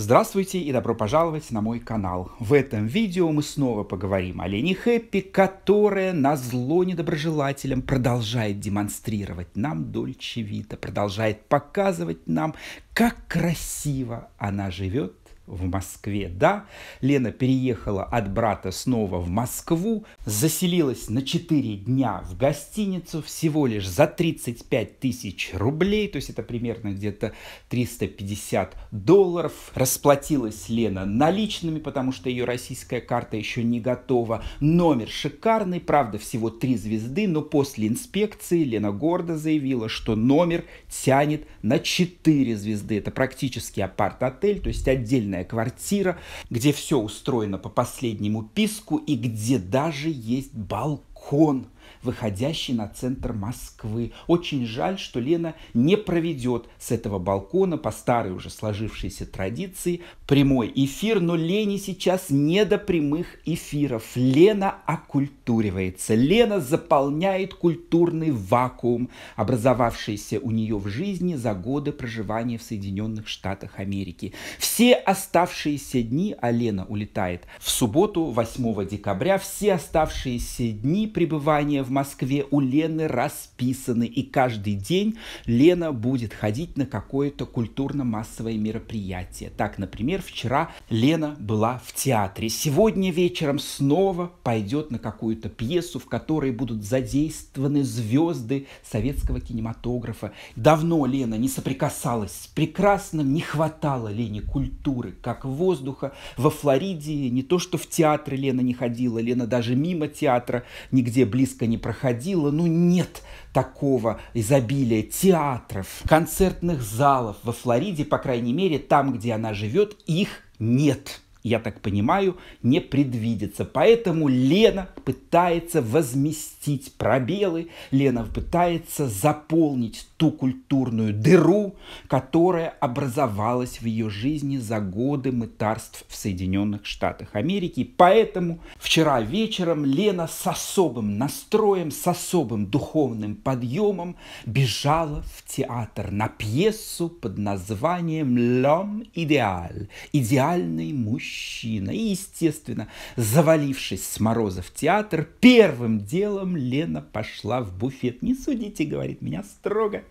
Здравствуйте и добро пожаловать на мой канал. В этом видео мы снова поговорим о Лене Хэппи, которая на зло недоброжелателям продолжает демонстрировать нам Дольче Вита, продолжает показывать нам, как красиво она живет в Москве, да. Лена переехала от брата снова в Москву, заселилась на 4 дня в гостиницу всего лишь за 35 тысяч рублей, то есть это примерно где-то 350 долларов. Расплатилась Лена наличными, потому что ее российская карта еще не готова. Номер шикарный, правда, всего 3 звезды, но после инспекции Лена гордо заявила, что номер тянет на 4 звезды. Это практически апарт-отель, то есть отдельная отдельная квартира, где все устроено по последнему писку и где даже есть балкон – выходящий на центр Москвы. Очень жаль, что Лена не проведет с этого балкона по старой уже сложившейся традиции прямой эфир, но Лене сейчас не до прямых эфиров. Лена окультуривается, Лена заполняет культурный вакуум, образовавшийся у нее в жизни за годы проживания в Соединенных Штатах Америки. Все оставшиеся дни, а Лена улетает в субботу 8 декабря, все оставшиеся дни пребывания в Москве у Лены расписаны, и каждый день Лена будет ходить на какое-то культурно-массовое мероприятие. Так, например, вчера Лена была в театре, сегодня вечером снова пойдет на какую-то пьесу, в которой будут задействованы звезды советского кинематографа. Давно Лена не соприкасалась с прекрасным, не хватало Лене культуры, как воздуха. Во Флориде не то, что в театры Лена не ходила, Лена даже мимо театра нигде близко не не проходила, ну нет такого изобилия театров, концертных залов во Флориде, по крайней мере, там, где она живет, их нет я так понимаю, не предвидится. Поэтому Лена пытается возместить пробелы, Лена пытается заполнить ту культурную дыру, которая образовалась в ее жизни за годы мытарств в Соединенных Штатах Америки. поэтому вчера вечером Лена с особым настроем, с особым духовным подъемом бежала в театр на пьесу под названием «Лом идеаль» – «Идеальный мужчина» мужчина. И, естественно, завалившись с мороза в театр, первым делом Лена пошла в буфет. «Не судите», — говорит, — «меня строго».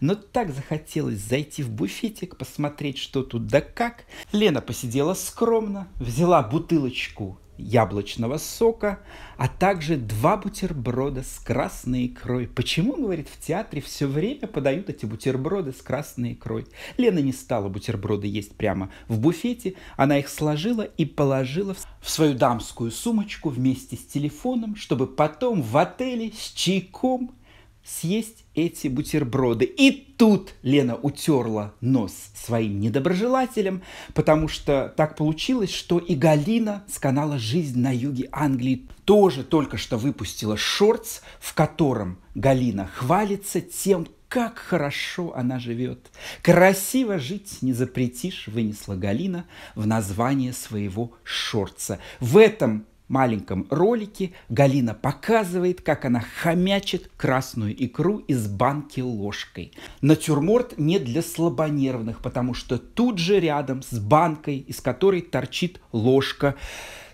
Но так захотелось зайти в буфетик, посмотреть, что тут да как. Лена посидела скромно, взяла бутылочку яблочного сока, а также два бутерброда с красной икрой. Почему, говорит, в театре все время подают эти бутерброды с красной икрой? Лена не стала бутерброды есть прямо в буфете, она их сложила и положила в свою дамскую сумочку вместе с телефоном, чтобы потом в отеле с чайком – съесть эти бутерброды. И тут Лена утерла нос своим недоброжелателям, потому что так получилось, что и Галина с канала «Жизнь на юге Англии» тоже только что выпустила шортс, в котором Галина хвалится тем, как хорошо она живет. Красиво жить не запретишь, вынесла Галина в название своего шорца. В этом маленьком ролике Галина показывает, как она хомячит красную икру из банки ложкой. Натюрморт не для слабонервных, потому что тут же рядом с банкой, из которой торчит ложка,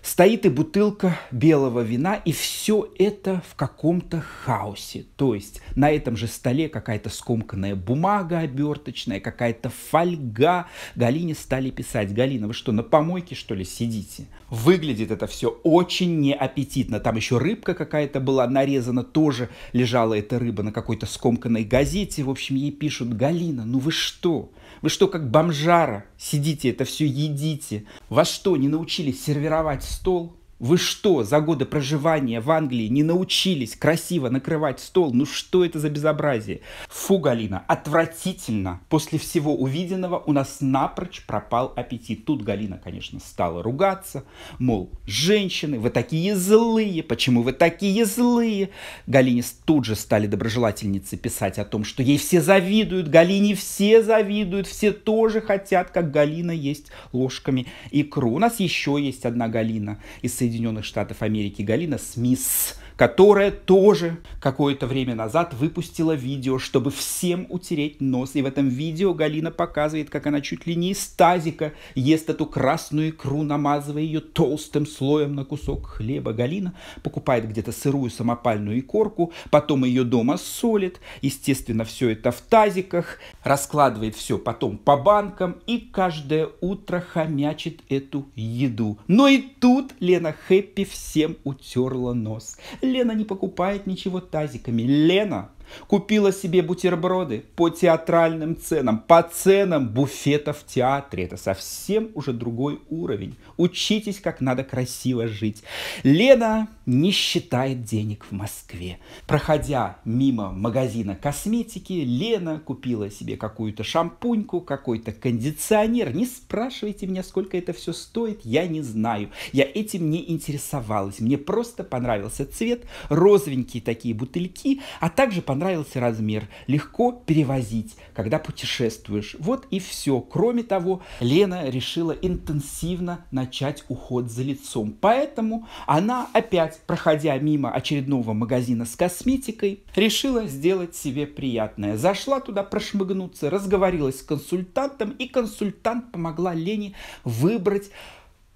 Стоит и бутылка белого вина, и все это в каком-то хаосе. То есть на этом же столе какая-то скомканная бумага оберточная, какая-то фольга. Галине стали писать. Галина, вы что, на помойке, что ли, сидите? Выглядит это все очень неаппетитно. Там еще рыбка какая-то была нарезана, тоже лежала эта рыба на какой-то скомканной газете. В общем, ей пишут, Галина, ну вы что? Вы что, как бомжара, сидите это все едите? Вас что, не научили сервировать стол? Вы что, за годы проживания в Англии не научились красиво накрывать стол? Ну что это за безобразие? Фу, Галина, отвратительно. После всего увиденного у нас напрочь пропал аппетит. Тут Галина, конечно, стала ругаться. Мол, женщины, вы такие злые, почему вы такие злые? Галине тут же стали доброжелательницы писать о том, что ей все завидуют, Галине все завидуют, все тоже хотят, как Галина, есть ложками икру. У нас еще есть одна Галина из Соединенных Соединенных Штатов Америки Галина Смис которая тоже какое-то время назад выпустила видео, чтобы всем утереть нос. И в этом видео Галина показывает, как она чуть ли не из тазика ест эту красную икру, намазывая ее толстым слоем на кусок хлеба. Галина покупает где-то сырую самопальную икорку, потом ее дома солит. Естественно, все это в тазиках, раскладывает все потом по банкам и каждое утро хомячит эту еду. Но и тут Лена Хэппи всем утерла нос. Лена не покупает ничего тазиками. Лена Купила себе бутерброды по театральным ценам, по ценам буфета в театре. Это совсем уже другой уровень. Учитесь, как надо красиво жить. Лена не считает денег в Москве. Проходя мимо магазина косметики, Лена купила себе какую-то шампуньку, какой-то кондиционер. Не спрашивайте меня, сколько это все стоит, я не знаю. Я этим не интересовалась. Мне просто понравился цвет, розовенькие такие бутыльки, а также понравилось понравился размер, легко перевозить, когда путешествуешь. Вот и все. Кроме того, Лена решила интенсивно начать уход за лицом. Поэтому она опять, проходя мимо очередного магазина с косметикой, решила сделать себе приятное. Зашла туда прошмыгнуться, разговорилась с консультантом, и консультант помогла Лене выбрать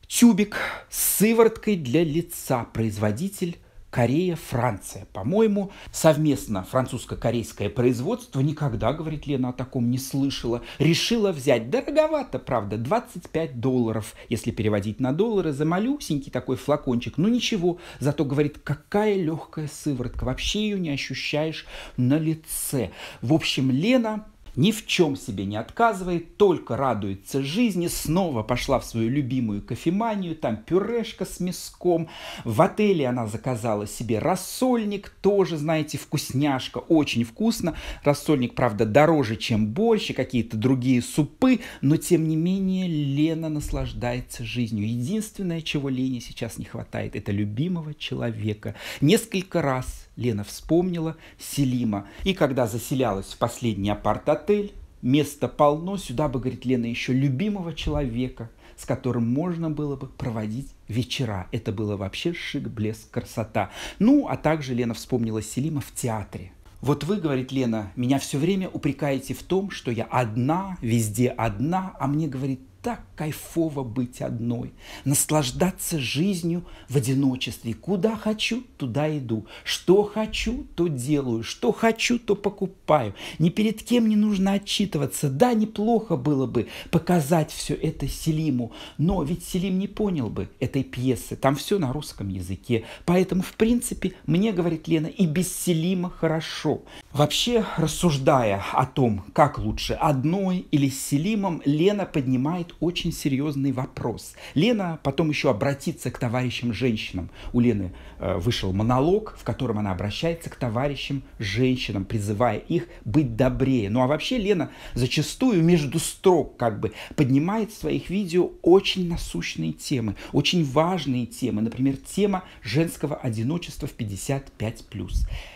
тюбик с сывороткой для лица. Производитель Корея, Франция, по-моему, совместно французско-корейское производство, никогда, говорит Лена, о таком не слышала, решила взять, дороговато, правда, 25 долларов, если переводить на доллары, за малюсенький такой флакончик, ну ничего, зато, говорит, какая легкая сыворотка, вообще ее не ощущаешь на лице. В общем, Лена ни в чем себе не отказывает, только радуется жизни, снова пошла в свою любимую кофеманию, там пюрешка с мяском, в отеле она заказала себе рассольник, тоже, знаете, вкусняшка, очень вкусно, рассольник, правда, дороже, чем больше какие-то другие супы, но тем не менее Лена наслаждается жизнью. Единственное, чего Лене сейчас не хватает, это любимого человека. Несколько раз Лена вспомнила, Селима. И когда заселялась в последний апарт-отель, место полно, сюда бы, говорит Лена, еще любимого человека, с которым можно было бы проводить вечера. Это было вообще шик, блеск, красота. Ну, а также Лена вспомнила Селима в театре. Вот вы, говорит Лена, меня все время упрекаете в том, что я одна, везде одна, а мне, говорит, так кайфово быть одной, наслаждаться жизнью в одиночестве. Куда хочу, туда иду. Что хочу, то делаю. Что хочу, то покупаю. Ни перед кем не нужно отчитываться. Да, неплохо было бы показать все это Селиму, но ведь Селим не понял бы этой пьесы. Там все на русском языке. Поэтому, в принципе, мне, говорит Лена, и без Селима хорошо. Вообще, рассуждая о том, как лучше одной или с Селимом, Лена поднимает очень серьезный вопрос. Лена потом еще обратится к товарищам женщинам. У Лены э, вышел монолог, в котором она обращается к товарищам женщинам, призывая их быть добрее. Ну а вообще Лена зачастую между строк как бы поднимает в своих видео очень насущные темы, очень важные темы. Например, тема женского одиночества в 55+.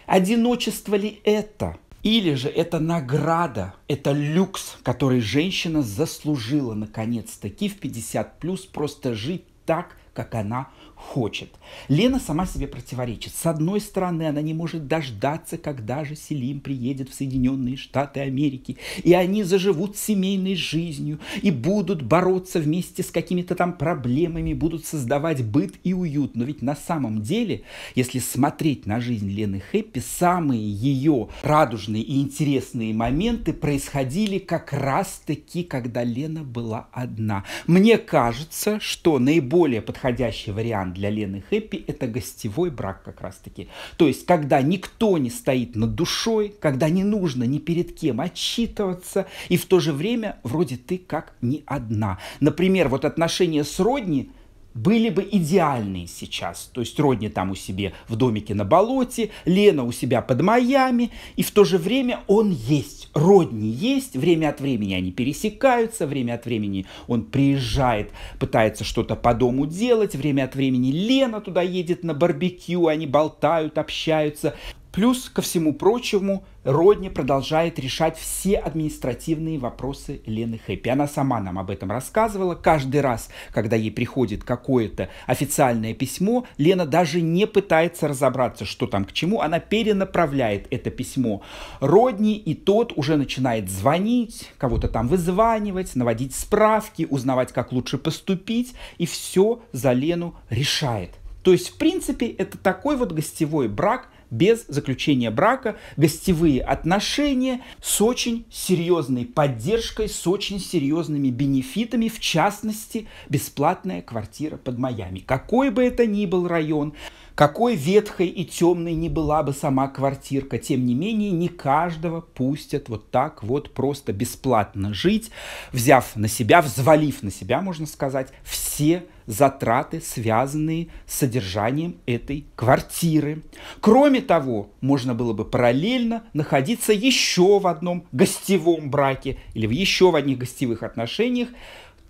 Одиночество ли это? Или же это награда, это люкс, который женщина заслужила наконец-таки в 50 плюс просто жить так, как она хочет. Лена сама себе противоречит. С одной стороны, она не может дождаться, когда же Селим приедет в Соединенные Штаты Америки, и они заживут семейной жизнью, и будут бороться вместе с какими-то там проблемами, будут создавать быт и уют. Но ведь на самом деле, если смотреть на жизнь Лены Хэппи, самые ее радужные и интересные моменты происходили как раз-таки, когда Лена была одна. Мне кажется, что наиболее подходящий вариант вариант для Лены Хэппи – это гостевой брак как раз-таки. То есть, когда никто не стоит над душой, когда не нужно ни перед кем отчитываться, и в то же время вроде ты как не одна. Например, вот отношения с родни – были бы идеальные сейчас. То есть Родни там у себя в домике на болоте, Лена у себя под Майами, и в то же время он есть, Родни есть, время от времени они пересекаются, время от времени он приезжает, пытается что-то по дому делать, время от времени Лена туда едет на барбекю, они болтают, общаются. Плюс, ко всему прочему, Родни продолжает решать все административные вопросы Лены Хэппи. Она сама нам об этом рассказывала. Каждый раз, когда ей приходит какое-то официальное письмо, Лена даже не пытается разобраться, что там к чему. Она перенаправляет это письмо Родни, и тот уже начинает звонить, кого-то там вызванивать, наводить справки, узнавать, как лучше поступить, и все за Лену решает. То есть, в принципе, это такой вот гостевой брак – без заключения брака, гостевые отношения с очень серьезной поддержкой, с очень серьезными бенефитами, в частности, бесплатная квартира под Майами. Какой бы это ни был район, какой ветхой и темной не была бы сама квартирка, тем не менее не каждого пустят вот так вот просто бесплатно жить, взяв на себя, взвалив на себя, можно сказать, все затраты, связанные с содержанием этой квартиры. Кроме того, можно было бы параллельно находиться еще в одном гостевом браке или в еще в одних гостевых отношениях,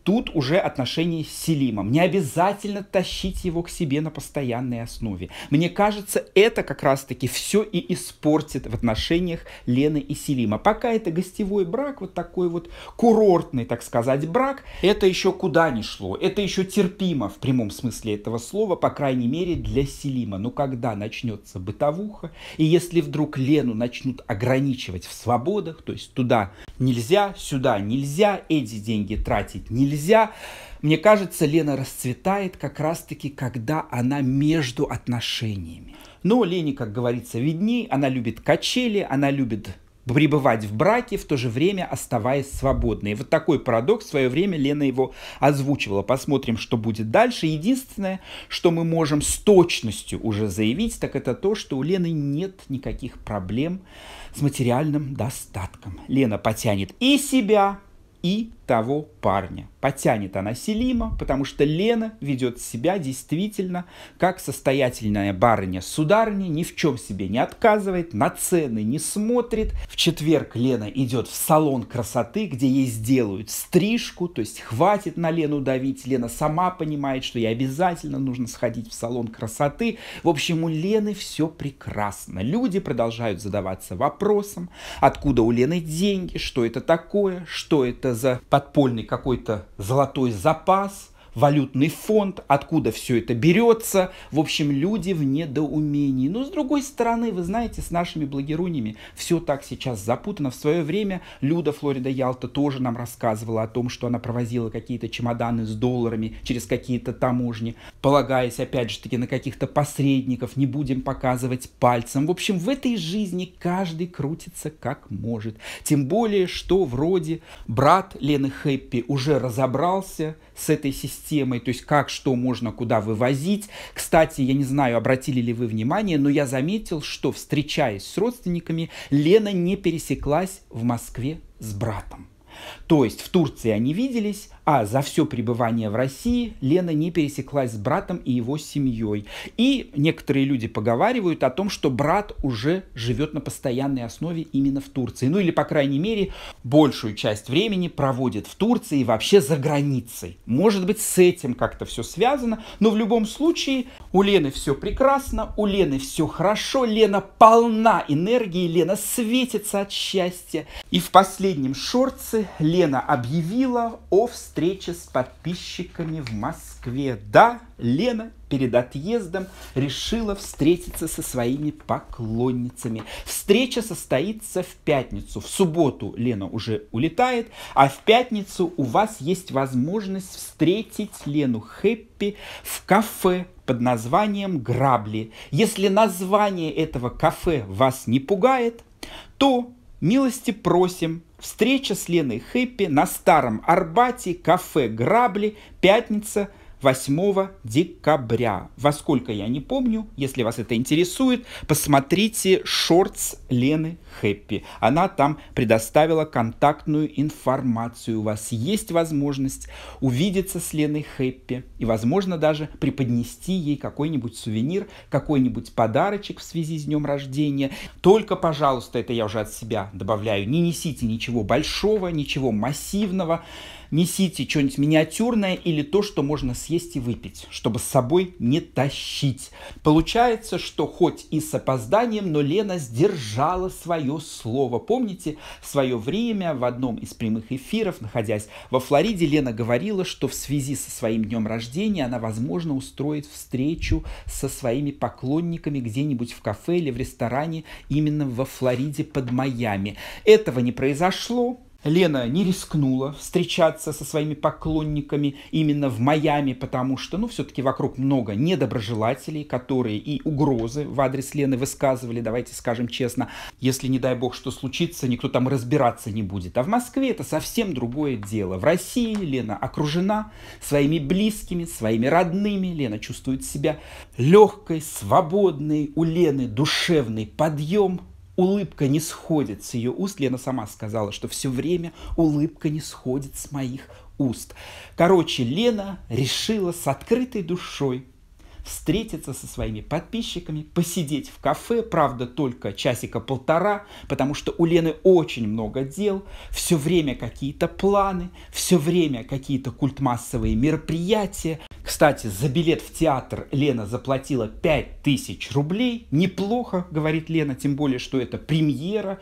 Тут уже отношения с Селимом. Не обязательно тащить его к себе на постоянной основе. Мне кажется, это как раз-таки все и испортит в отношениях Лены и Селима. Пока это гостевой брак, вот такой вот курортный, так сказать, брак, это еще куда ни шло. Это еще терпимо в прямом смысле этого слова, по крайней мере, для Селима. Но когда начнется бытовуха, и если вдруг Лену начнут ограничивать в свободах, то есть туда нельзя, сюда нельзя, эти деньги тратить нельзя, нельзя. Мне кажется, Лена расцветает как раз-таки, когда она между отношениями. Но ну, Лене, как говорится, видней, она любит качели, она любит пребывать в браке, в то же время оставаясь свободной. вот такой парадокс в свое время Лена его озвучивала. Посмотрим, что будет дальше. Единственное, что мы можем с точностью уже заявить, так это то, что у Лены нет никаких проблем с материальным достатком. Лена потянет и себя, и того парня. Потянет она Селима, потому что Лена ведет себя действительно как состоятельная барыня-сударыня, ни в чем себе не отказывает, на цены не смотрит. В четверг Лена идет в салон красоты, где ей сделают стрижку, то есть хватит на Лену давить. Лена сама понимает, что ей обязательно нужно сходить в салон красоты. В общем, у Лены все прекрасно. Люди продолжают задаваться вопросом, откуда у Лены деньги, что это такое, что это за подпольный какой-то золотой запас – валютный фонд, откуда все это берется. В общем, люди в недоумении. Но с другой стороны, вы знаете, с нашими благируниями все так сейчас запутано. В свое время Люда Флорида Ялта тоже нам рассказывала о том, что она провозила какие-то чемоданы с долларами через какие-то таможни, полагаясь, опять же таки, на каких-то посредников, не будем показывать пальцем. В общем, в этой жизни каждый крутится как может. Тем более, что вроде брат Лены Хэппи уже разобрался с этой системой, то есть как что можно куда вывозить. Кстати, я не знаю, обратили ли вы внимание, но я заметил, что встречаясь с родственниками, Лена не пересеклась в Москве с братом. То есть в Турции они виделись, а за все пребывание в России Лена не пересеклась с братом и его семьей. И некоторые люди поговаривают о том, что брат уже живет на постоянной основе именно в Турции. Ну или, по крайней мере, большую часть времени проводит в Турции и вообще за границей. Может быть, с этим как-то все связано, но в любом случае у Лены все прекрасно, у Лены все хорошо, Лена полна энергии, Лена светится от счастья. И в последнем шорце Лена объявила о встрече с подписчиками в Москве. Да, Лена перед отъездом решила встретиться со своими поклонницами. Встреча состоится в пятницу. В субботу Лена уже улетает, а в пятницу у вас есть возможность встретить Лену Хэппи в кафе под названием «Грабли». Если название этого кафе вас не пугает, то Милости просим. Встреча с Леной Хэппи на Старом Арбате, кафе «Грабли», пятница, 8 декабря. Во сколько, я не помню. Если вас это интересует, посмотрите шортс Лены Хэппи. Она там предоставила контактную информацию. У вас есть возможность увидеться с Леной Хэппи и, возможно, даже преподнести ей какой-нибудь сувенир, какой-нибудь подарочек в связи с днем рождения. Только, пожалуйста, это я уже от себя добавляю, не несите ничего большого, ничего массивного. Несите что-нибудь миниатюрное или то, что можно съесть и выпить, чтобы с собой не тащить. Получается, что хоть и с опозданием, но Лена сдержала свое слово. Помните, в свое время в одном из прямых эфиров, находясь во Флориде, Лена говорила, что в связи со своим днем рождения она, возможно, устроит встречу со своими поклонниками где-нибудь в кафе или в ресторане именно во Флориде под Майами. Этого не произошло, Лена не рискнула встречаться со своими поклонниками именно в Майами, потому что, ну, все-таки вокруг много недоброжелателей, которые и угрозы в адрес Лены высказывали, давайте скажем честно. Если, не дай бог, что случится, никто там разбираться не будет. А в Москве это совсем другое дело. В России Лена окружена своими близкими, своими родными. Лена чувствует себя легкой, свободной. У Лены душевный подъем, улыбка не сходит с ее уст. Лена сама сказала, что все время улыбка не сходит с моих уст. Короче, Лена решила с открытой душой встретиться со своими подписчиками, посидеть в кафе, правда, только часика полтора, потому что у Лены очень много дел, все время какие-то планы, все время какие-то культмассовые мероприятия. Кстати, за билет в театр Лена заплатила 5000 рублей. Неплохо, говорит Лена, тем более, что это премьера.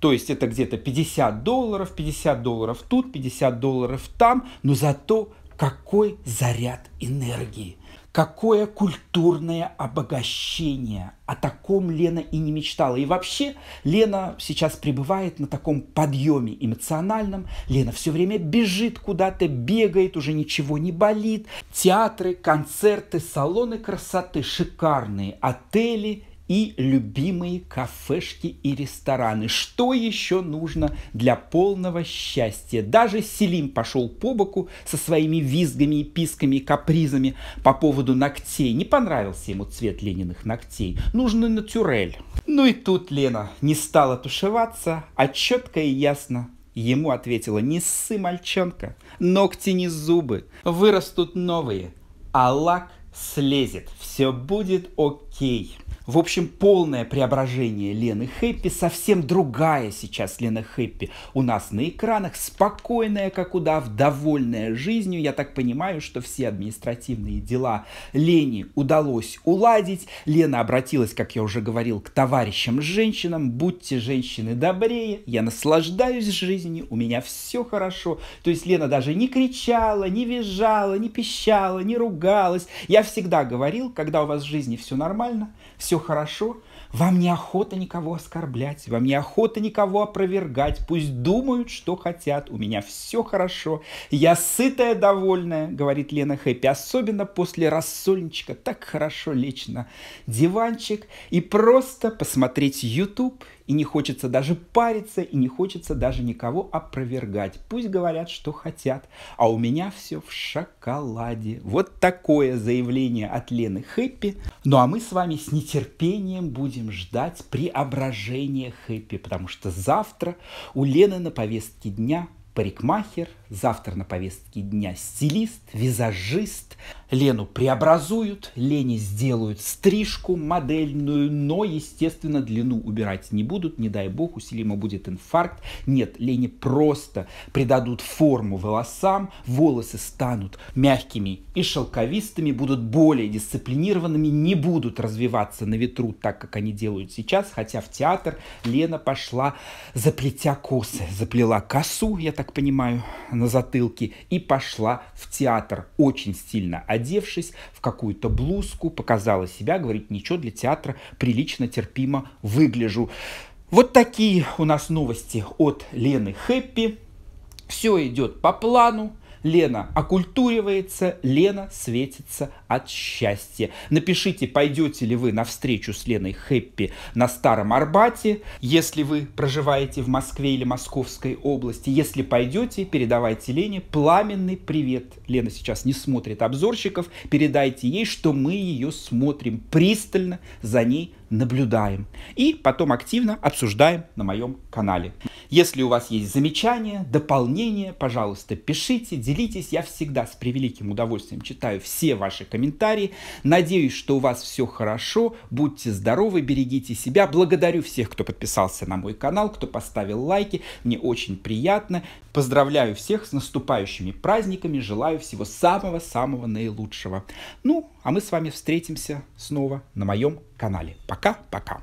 То есть это где-то 50 долларов, 50 долларов тут, 50 долларов там, но зато какой заряд энергии. Какое культурное обогащение! О таком Лена и не мечтала. И вообще Лена сейчас пребывает на таком подъеме эмоциональном. Лена все время бежит куда-то, бегает, уже ничего не болит. Театры, концерты, салоны красоты шикарные, отели – и любимые кафешки и рестораны. Что еще нужно для полного счастья? Даже Селим пошел по боку со своими визгами и писками и капризами по поводу ногтей. Не понравился ему цвет Лениных ногтей. Нужен натюрель. Ну и тут Лена не стала тушеваться, а четко и ясно Ему ответила, не ссы, мальчонка, ногти не зубы, вырастут новые, а лак слезет, все будет окей. В общем, полное преображение Лены Хэппи, совсем другая сейчас Лена Хэппи у нас на экранах, спокойная, как удав, довольная жизнью. Я так понимаю, что все административные дела Лене удалось уладить. Лена обратилась, как я уже говорил, к товарищам-женщинам. Будьте женщины добрее, я наслаждаюсь жизнью, у меня все хорошо. То есть Лена даже не кричала, не визжала, не пищала, не ругалась. Я всегда говорил, когда у вас в жизни все нормально, все все хорошо, вам неохота никого оскорблять, вам неохота никого опровергать, пусть думают, что хотят, у меня все хорошо, я сытая, довольная, говорит Лена Хэппи, особенно после рассольничка, так хорошо лечь на диванчик и просто посмотреть YouTube, и не хочется даже париться, и не хочется даже никого опровергать. Пусть говорят, что хотят, а у меня все в шоколаде. Вот такое заявление от Лены Хэппи. Ну а мы с вами с нетерпением будем ждать преображения Хэппи, потому что завтра у Лены на повестке дня парикмахер, Завтра на повестке дня стилист, визажист. Лену преобразуют, Лене сделают стрижку модельную, но, естественно, длину убирать не будут. Не дай бог, у Селима будет инфаркт. Нет, Лене просто придадут форму волосам, волосы станут мягкими и шелковистыми, будут более дисциплинированными, не будут развиваться на ветру так, как они делают сейчас, хотя в театр Лена пошла, заплетя косы. Заплела косу, я так понимаю, на затылке и пошла в театр, очень стильно одевшись в какую-то блузку, показала себя, говорит, ничего для театра прилично, терпимо выгляжу. Вот такие у нас новости от Лены Хэппи. Все идет по плану, Лена окультуривается, Лена светится от счастья. Напишите, пойдете ли вы на встречу с Леной Хэппи на Старом Арбате, если вы проживаете в Москве или Московской области. Если пойдете, передавайте Лене пламенный привет. Лена сейчас не смотрит обзорщиков, передайте ей, что мы ее смотрим пристально, за ней наблюдаем и потом активно обсуждаем на моем канале. Если у вас есть замечания, дополнения, пожалуйста, пишите, делитесь. Я всегда с превеликим удовольствием читаю все ваши комментарии. Надеюсь, что у вас все хорошо. Будьте здоровы, берегите себя. Благодарю всех, кто подписался на мой канал, кто поставил лайки. Мне очень приятно. Поздравляю всех с наступающими праздниками, желаю всего самого-самого наилучшего. Ну, а мы с вами встретимся снова на моем канале. Пока-пока.